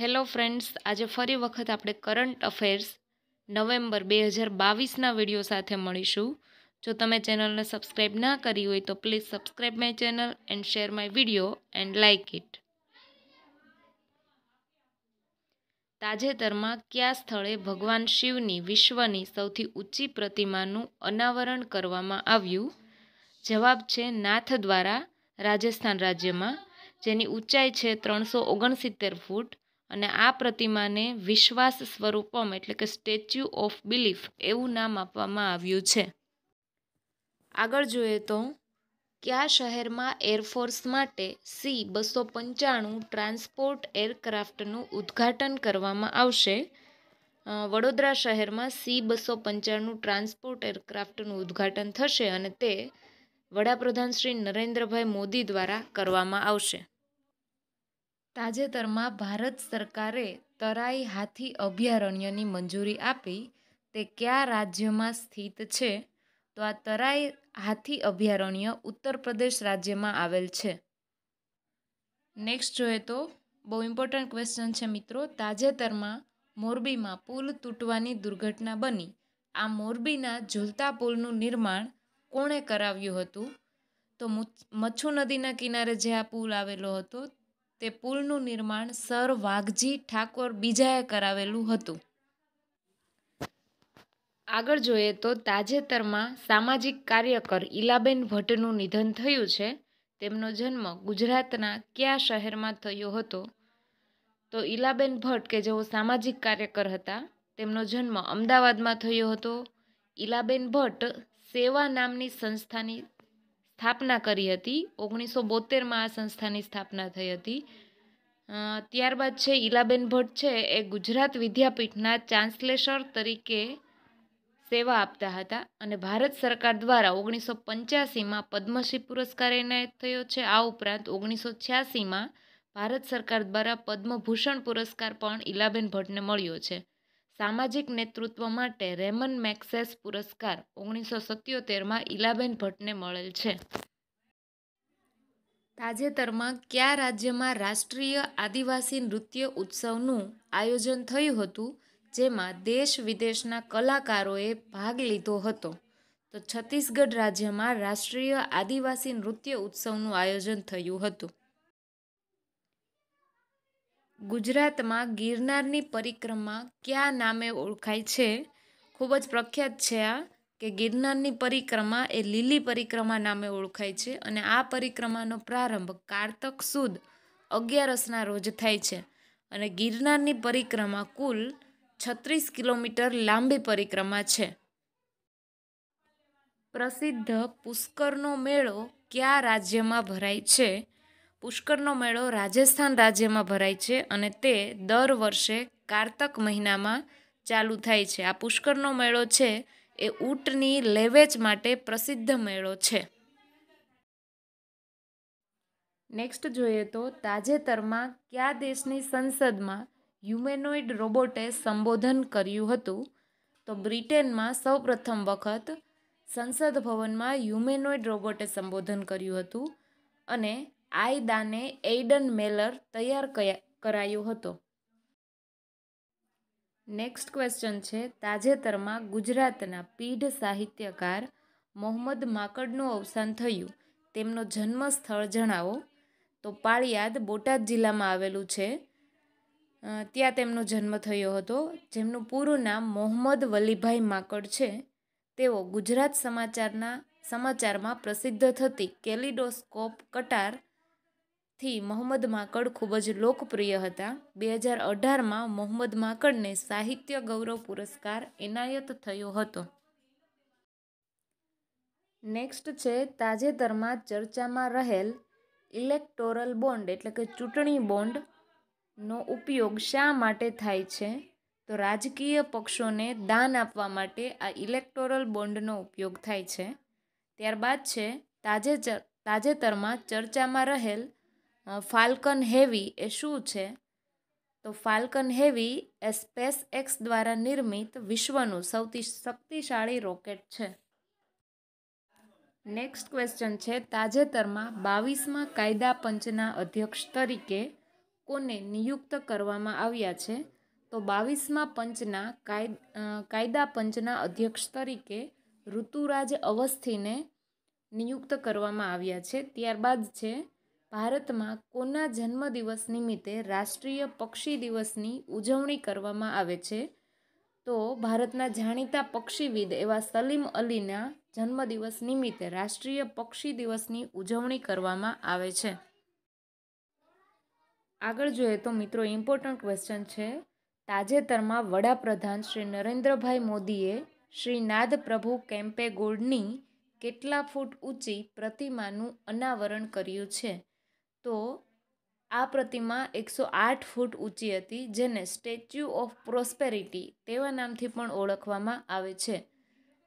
hello friends આજે ફરી વખત આપણે કરંટ અફેર્સ નવેમ્બર બે હજાર બાવીસના વિડીયો સાથે મળીશું જો તમે ચેનલને સબસ્ક્રાઈબ ના કરી હોય તો please subscribe my channel and share my video and like it તાજેતરમાં કયા સ્થળે ભગવાન શિવની વિશ્વની સૌથી ઊંચી પ્રતિમાનું અનાવરણ કરવામાં આવ્યું જવાબ છે નાથ દ્વારા રાજસ્થાન રાજ્યમાં જેની ઊંચાઈ છે ત્રણસો ઓગણસિત્તેર ફૂટ અને આ પ્રતિમાને વિશ્વાસ સ્વરૂપમ એટલે કે સ્ટેચ્યુ ઓફ બિલીફ એવું નામ આપવામાં આવ્યું છે આગળ જોઈએ તો કયા શહેરમાં એરફોર્સ માટે સી બસો પંચાણું ટ્રાન્સપોર્ટ એરક્રાફ્ટનું ઉદ્ઘાટન કરવામાં આવશે વડોદરા શહેરમાં સી બસો પંચાણું ટ્રાન્સપોર્ટ એરક્રાફ્ટનું ઉદ્ઘાટન થશે અને તે વડાપ્રધાન શ્રી નરેન્દ્રભાઈ મોદી દ્વારા કરવામાં આવશે તાજેતરમાં ભારત સરકારે તરાઈ હાથી અભયારણ્યની મંજૂરી આપી તે કયા રાજ્યમાં સ્થિત છે તો આ તરાઈ હાથી અભયારણ્ય ઉત્તર પ્રદેશ રાજ્યમાં આવેલ છે નેક્સ્ટ જોઈએ તો બહુ ઇમ્પોર્ટન્ટ ક્વેશ્ચન છે મિત્રો તાજેતરમાં મોરબીમાં પુલ તૂટવાની દુર્ઘટના બની આ મોરબીના ઝૂલતા પુલનું નિર્માણ કોણે કરાવ્યું હતું તો મચ્છુ નદીના કિનારે જે આ પુલ આવેલો હતો તે પુલનું નિર્માણ સર વાઘજી ઠાકોર બીજાએ કરાવેલું હતું આગળ જોઈએ તો તાજેતરમાં સામાજિક કાર્યકર ઈલાબેન ભટ્ટનું નિધન થયું છે તેમનો જન્મ ગુજરાતના કયા શહેરમાં થયો હતો તો ઈલાબેન ભટ્ટ કે જેઓ સામાજિક કાર્યકર હતા તેમનો જન્મ અમદાવાદમાં થયો હતો ઈલાબેન ભટ્ટ સેવા નામની સંસ્થાની સ્થાપના કરી હતી ઓગણીસો બોતેરમાં આ સંસ્થાની સ્થાપના થઈ હતી ત્યારબાદ છે ઈલાબેન ભટ્ટ છે એ ગુજરાત વિદ્યાપીઠના ચાન્સલેસર તરીકે સેવા આપતા હતા અને ભારત સરકાર દ્વારા ઓગણીસો પંચ્યાસીમાં પદ્મશ્રી પુરસ્કાર એનાયત થયો છે આ ઉપરાંત ઓગણીસો છ્યાસીમાં ભારત સરકાર દ્વારા પદ્મભૂષણ પુરસ્કાર પણ ઈલાબેન ભટ્ટને મળ્યો છે સામાજિક નેતૃત્વ માટે રેમન મેક્સેસ પુરસ્કાર ઓગણીસો સત્યોતેરમાં ઇલાબેન ભટ્ટને મળેલ છે તાજેતરમાં કયા રાજ્યમાં રાષ્ટ્રીય આદિવાસી નૃત્ય ઉત્સવનું આયોજન થયું હતું જેમાં દેશ વિદેશના કલાકારોએ ભાગ લીધો હતો તો છત્તીસગઢ રાજ્યમાં રાષ્ટ્રીય આદિવાસી નૃત્ય ઉત્સવનું આયોજન થયું હતું ગુજરાતમાં ગિરનારની પરિક્રમા ક્યાં નામે ઓળખાય છે ખૂબ જ પ્રખ્યાત છે આ કે ગિરનારની પરિક્રમા એ લીલી પરિક્રમા નામે ઓળખાય છે અને આ પરિક્રમાનો પ્રારંભ કારતક સુદ અગિયારસના રોજ થાય છે અને ગિરનારની પરિક્રમા કુલ છત્રીસ કિલોમીટર લાંબી પરિક્રમા છે પ્રસિદ્ધ પુષ્કરનો મેળો કયા રાજ્યમાં ભરાય છે પુષ્કરનો મેળો રાજસ્થાન રાજ્યમાં ભરાય છે અને તે દર વર્ષે કારતક મહિનામાં ચાલુ થાય છે આ પુષ્કરનો મેળો છે એ ઊંટની લેવેચ માટે પ્રસિદ્ધ મેળો છે નેક્સ્ટ જોઈએ તો તાજેતરમાં કયા દેશની સંસદમાં હ્યુમેનોઇડ રોબોટે સંબોધન કર્યું હતું તો બ્રિટેનમાં સૌપ્રથમ વખત સંસદ ભવનમાં હ્યુમેનોઇડ રોબોટે સંબોધન કર્યું હતું અને આયદાને એઇડન મેલર તૈયાર કરાયો હતો નેક્સ્ટ ક્વેશ્ચન છે તાજેતરમાં ગુજરાતના પીઢ સાહિત્યકાર મોહમ્મદ માકડનું અવસાન થયું તેમનો જન્મ સ્થળ જણાવો તો પાળિયાદ બોટાદ જિલ્લામાં આવેલું છે ત્યાં તેમનો જન્મ થયો હતો જેમનું પૂરું નામ મોહમ્મદ વલીભાઈ માકડ છે તેઓ ગુજરાત સમાચારના સમાચારમાં પ્રસિદ્ધ થતી કેલિડોસ્કોપ કટાર થી મોહમ્મદ માકડ ખૂબ જ લોકપ્રિય હતા બે હજાર અઢારમાં મોહમ્મદ માકડને સાહિત્ય ગૌરવ પુરસ્કાર એનાયત થયો હતો નેક્સ્ટ છે તાજેતરમાં ચર્ચામાં રહેલ ઇલેક્ટોરલ બોન્ડ એટલે કે ચૂંટણી બોન્ડનો ઉપયોગ શા માટે થાય છે તો રાજકીય પક્ષોને દાન આપવા માટે આ ઇલેક્ટોરલ બોન્ડનો ઉપયોગ થાય છે ત્યારબાદ છે તાજેતર તાજેતરમાં ચર્ચામાં રહેલ ફાલ્કન હેવી એ શું છે તો ફાલ્કન હેવી એ સ્પેસ એક્સ દ્વારા નિર્મિત વિશ્વનું સૌથી શક્તિશાળી રોકેટ છે નેક્સ્ટ ક્વેશ્ચન છે તાજેતરમાં બાવીસમાં કાયદા પંચના અધ્યક્ષ તરીકે કોને નિયુક્ત કરવામાં આવ્યા છે તો બાવીસમાં પંચના કાયદા પંચના અધ્યક્ષ તરીકે ઋતુરાજ અવસ્થીને નિયુક્ત કરવામાં આવ્યા છે ત્યારબાદ છે ભારતમાં કોના જન્મદિવસ નિમિત્તે રાષ્ટ્રીય પક્ષી દિવસની ઉજવણી કરવામાં આવે છે તો ભારતના જાણીતા પક્ષીવિદ એવા સલીમ અલીના જન્મદિવસ નિમિત્તે રાષ્ટ્રીય પક્ષી દિવસની ઉજવણી કરવામાં આવે છે આગળ જોઈએ તો મિત્રો ઇમ્પોર્ટન્ટ ક્વેશ્ચન છે તાજેતરમાં વડાપ્રધાન શ્રી નરેન્દ્રભાઈ મોદીએ શ્રી નાદ પ્રભુ કેમ્પે કેટલા ફૂટ ઊંચી પ્રતિમાનું અનાવરણ કર્યું છે તો આ પ્રતિમા એકસો આઠ ફૂટ ઊંચી હતી જેને સ્ટેચ્યુ ઓફ પ્રોસ્પેરિટી તેવા નામથી પણ ઓળખવામાં આવે છે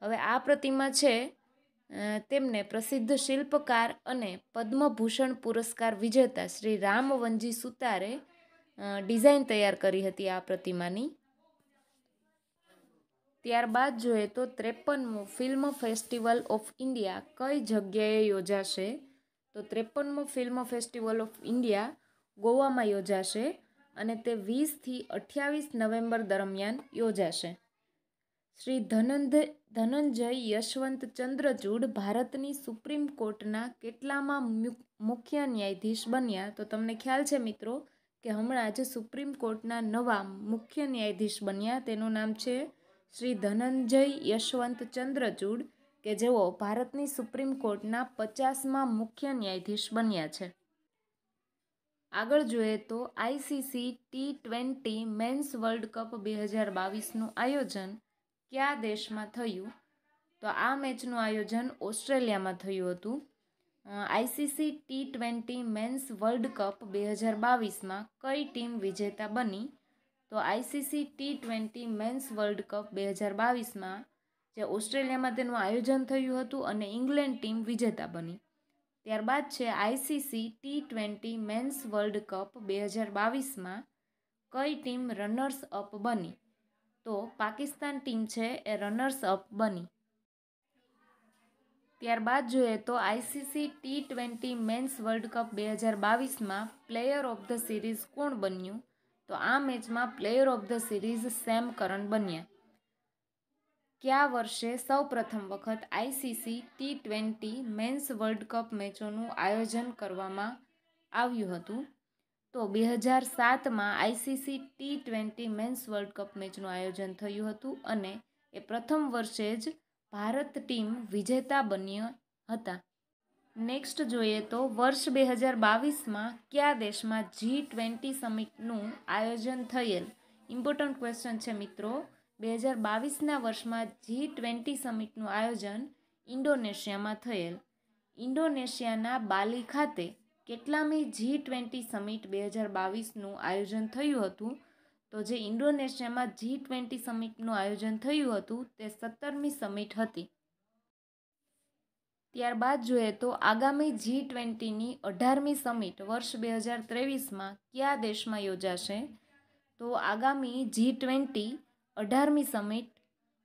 હવે આ પ્રતિમા છે તેમને પ્રસિદ્ધ શિલ્પકાર અને પદ્મભૂષણ પુરસ્કાર વિજેતા શ્રી રામવંજી સુતારે ડિઝાઇન તૈયાર કરી હતી આ પ્રતિમાની ત્યારબાદ જોઈએ તો ત્રેપનમું ફિલ્મ ફેસ્ટિવલ ઓફ ઇન્ડિયા કઈ જગ્યાએ યોજાશે તો ત્રેપનમો ફિલ્મ ફેસ્ટિવલ ઓફ ઇન્ડિયા ગોવામાં યોજાશે અને તે વીસથી અઠ્યાવીસ નવેમ્બર દરમિયાન યોજાશે શ્રી ધનંદ ધનંજય યશવંત ચંદ્રચૂડ ભારતની સુપ્રીમ કોર્ટના કેટલામાં મુખ્ય ન્યાયાધીશ બન્યા તો તમને ખ્યાલ છે મિત્રો કે હમણાં જ સુપ્રીમ કોર્ટના નવા મુખ્ય ન્યાયાધીશ બન્યા તેનું નામ છે શ્રી ધનંજય યશવંત ચંદ્રચૂડ કે જેઓ ભારતની સુપ્રીમ કોર્ટના પચાસમાં મુખ્ય ન્યાયાધીશ બન્યા છે આગળ જોઈએ તો ICC T twenty men's World Cup બે હજાર બાવીસનું આયોજન કયા દેશમાં થયું તો આ મેચનું આયોજન ઓસ્ટ્રેલિયામાં થયું હતું ICC T twenty men's World Cup બે હજાર બાવીસમાં કઈ ટીમ વિજેતા બની તો ICC T twenty men's World Cup બે હજાર બાવીસમાં જે ઓસ્ટ્રેલિયામાં તેનું આયોજન થયું હતું અને ઇંગ્લેન્ડ ટીમ વિજેતા બની ત્યારબાદ છે ICC T twenty men's World Cup બે હજાર બાવીસમાં કઈ ટીમ રનર્સ અપ બની તો પાકિસ્તાન ટીમ છે એ રનર્સ અપ બની ત્યારબાદ જોઈએ તો ICC T twenty men's World Cup બે હજાર બાવીસમાં પ્લેયર ઓફ ધ સિરીઝ કોણ બન્યું તો આ મેચમાં player of the series Sam Curran બન્યા કયા વર્ષે સૌપ્રથમ વખત ICC T twenty men's World Cup મેચોનું આયોજન કરવામાં આવ્યું હતું તો બે હજાર સાતમાં ICC T twenty men's World Cup મેચનું આયોજન થયું હતું અને એ પ્રથમ વર્ષે જ ભારત ટીમ વિજેતા બન્યા હતા નેક્સ્ટ જોઈએ તો વર્ષ બે હજાર બાવીસમાં કયા દેશમાં જી ટ્વેન્ટી સમિટનું આયોજન થયેલ ઇમ્પોર્ટન્ટ ક્વેશ્ચન છે મિત્રો બે હજાર બાવીસના વર્ષમાં જી ટ્વેન્ટી સમિટનું આયોજન ઇન્ડોનેશિયામાં થયેલ ઇન્ડોનેશિયાના બાલી ખાતે કેટલામી જી ટ્વેન્ટી સમિટ બે હજાર બાવીસનું આયોજન થયું હતું તો જે ઇન્ડોનેશિયામાં જી ટ્વેન્ટી સમિટનું આયોજન થયું હતું તે સત્તરમી સમિટ હતી ત્યારબાદ જોઈએ તો આગામી જી ટ્વેન્ટીની અઢારમી સમિટ વર્ષ બે હજાર ત્રેવીસમાં કયા દેશમાં યોજાશે તો આગામી જી ટ્વેન્ટી અઢારમી સમિટ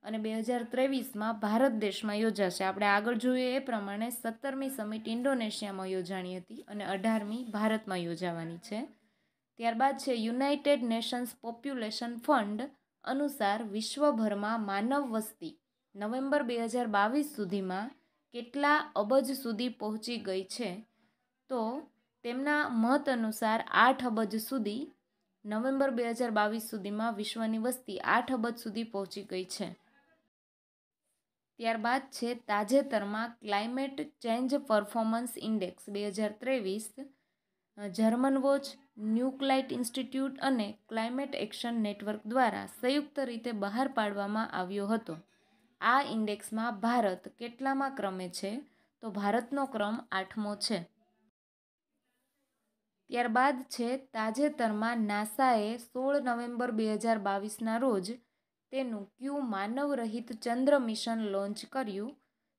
અને બે હજાર ત્રેવીસમાં ભારત દેશમાં યોજાશે આપણે આગળ જોઈએ એ પ્રમાણે સત્તરમી સમિટ ઇન્ડોનેશિયામાં યોજાણી હતી અને અઢારમી ભારતમાં યોજાવાની છે ત્યારબાદ છે યુનાઇટેડ નેશન્સ પોપ્યુલેશન ફંડ અનુસાર વિશ્વભરમાં માનવ વસ્તી નવેમ્બર બે હજાર બાવીસ સુધીમાં કેટલા અબજ સુધી પહોંચી ગઈ છે તો તેમના મત અનુસાર આઠ અબજ સુધી નવેમ્બર બે હજાર બાવીસ સુધીમાં વિશ્વની વસ્તી આઠ અબજ સુધી પહોંચી ગઈ છે ત્યારબાદ છે તાજેતરમાં ક્લાઇમેટ ચેન્જ પરફોર્મન્સ ઇન્ડેક્સ બે હજાર ત્રેવીસ જર્મન વોચ ન્યુક્લાઇટ ઇન્સ્ટિટ્યૂટ અને ક્લાઇમેટ એક્શન નેટવર્ક દ્વારા સંયુક્ત રીતે બહાર પાડવામાં આવ્યો હતો આ ઇન્ડેક્સમાં ભારત કેટલામાં ક્રમે છે તો ભારતનો ક્રમ આઠમો છે ત્યારબાદ છે તાજેતરમાં નાસાએ સોળ નવેમ્બર બે હજાર બાવીસના રોજ તેનું ક્યુ માનવરહિત ચંદ્ર મિશન લોન્ચ કર્યું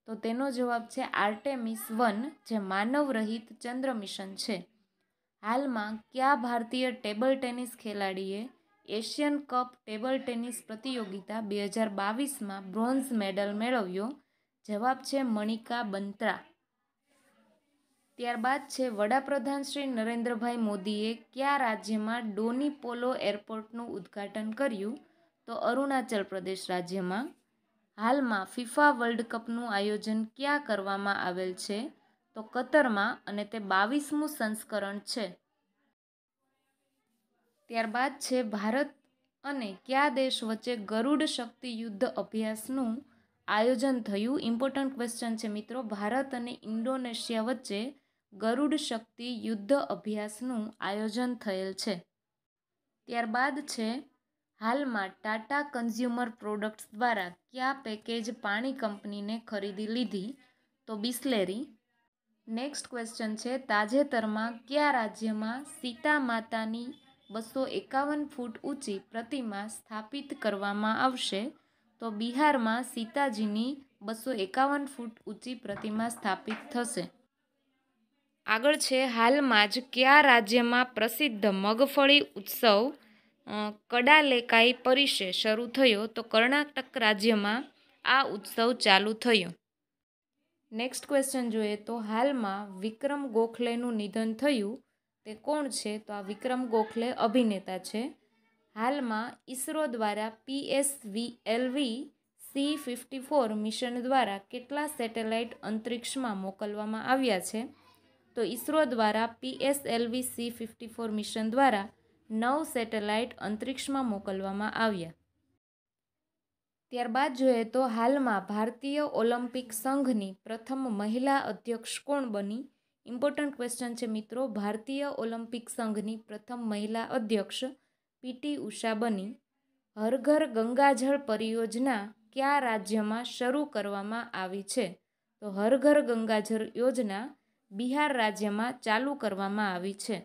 તો તેનો જવાબ છે આર્ટેમિસ વન જે માનવરહિત ચંદ્ર મિશન છે હાલમાં કયા ભારતીય ટેબલ ટેનિસ ખેલાડીએ એશિયન કપ ટેબલ ટેનિસ પ્રતિયોગિતા બે હજાર બાવીસમાં બ્રોન્ઝ મેડલ મેળવ્યો જવાબ છે મણિકા બંત્રા ત્યારબાદ છે વડાપ્રધાન શ્રી નરેન્દ્રભાઈ મોદીએ કયા રાજ્યમાં ડોની પોલો એરપોર્ટનું ઉદ્ઘાટન કર્યું તો અરુણાચલ પ્રદેશ રાજ્યમાં હાલમાં ફિફા વર્લ્ડ કપનું આયોજન ક્યાં કરવામાં આવેલ છે તો કતરમાં અને તે બાવીસમું સંસ્કરણ છે ત્યારબાદ છે ભારત અને કયા દેશ વચ્ચે ગરુડ શક્તિ યુદ્ધ અભ્યાસનું આયોજન થયું ઇમ્પોર્ટન્ટ ક્વેશ્ચન છે મિત્રો ભારત અને ઇન્ડોનેશિયા વચ્ચે ગરુડ શક્તિ યુદ્ધ અભ્યાસનું આયોજન થયેલ છે ત્યારબાદ છે હાલમાં ટાટા કન્ઝ્યુમર પ્રોડક્ટ્સ દ્વારા કયા પેકેજ પાણી કંપનીને ખરીદી લીધી તો બિસ્લેરી નેક્સ્ટ ક્વેશ્ચન છે તાજેતરમાં કયા રાજ્યમાં સીતા માતાની બસો એકાવન ફૂટ ઊંચી પ્રતિમા સ્થાપિત કરવામાં આવશે તો બિહારમાં સીતાજીની બસો એકાવન ફૂટ ઊંચી પ્રતિમા સ્થાપિત થશે આગળ છે હાલમાં જ કયા રાજ્યમાં પ્રસિદ્ધ મગફળી ઉત્સવ કડાલેકાઈ પરિષે શરૂ થયો તો કર્ણાટક રાજ્યમાં આ ઉત્સવ ચાલુ થયો નેક્સ્ટ ક્વેશ્ચન જોઈએ તો હાલમાં વિક્રમ ગોખલેનું નિધન થયું તે કોણ છે તો આ વિક્રમ ગોખલે અભિનેતા છે હાલમાં ઇસરો દ્વારા PSLV C fifty four mission દ્વારા કેટલા સેટેલાઇટ અંતરિક્ષમાં મોકલવામાં આવ્યા છે તો ઇસરો દ્વારા PSLV C fifty four mission દ્વારા નવ સેટેલાઇટ અંતરિક્ષમાં મોકલવામાં આવ્યા ત્યારબાદ જોઈએ તો હાલમાં ભારતીય ઓલિમ્પિક સંઘની પ્રથમ મહિલા અધ્યક્ષ કોણ બની ઇમ્પોર્ટન્ટ ક્વેશ્ચન છે મિત્રો ભારતીય ઓલિમ્પિક સંઘની પ્રથમ મહિલા અધ્યક્ષ પીટી ઉષા બની હરઘર ગંગાજળ પરિયોજના કયા રાજ્યમાં શરૂ કરવામાં આવી છે તો હરઘર ગંગાજળ યોજના બિહાર રાજ્યમાં ચાલુ કરવામાં આવી છે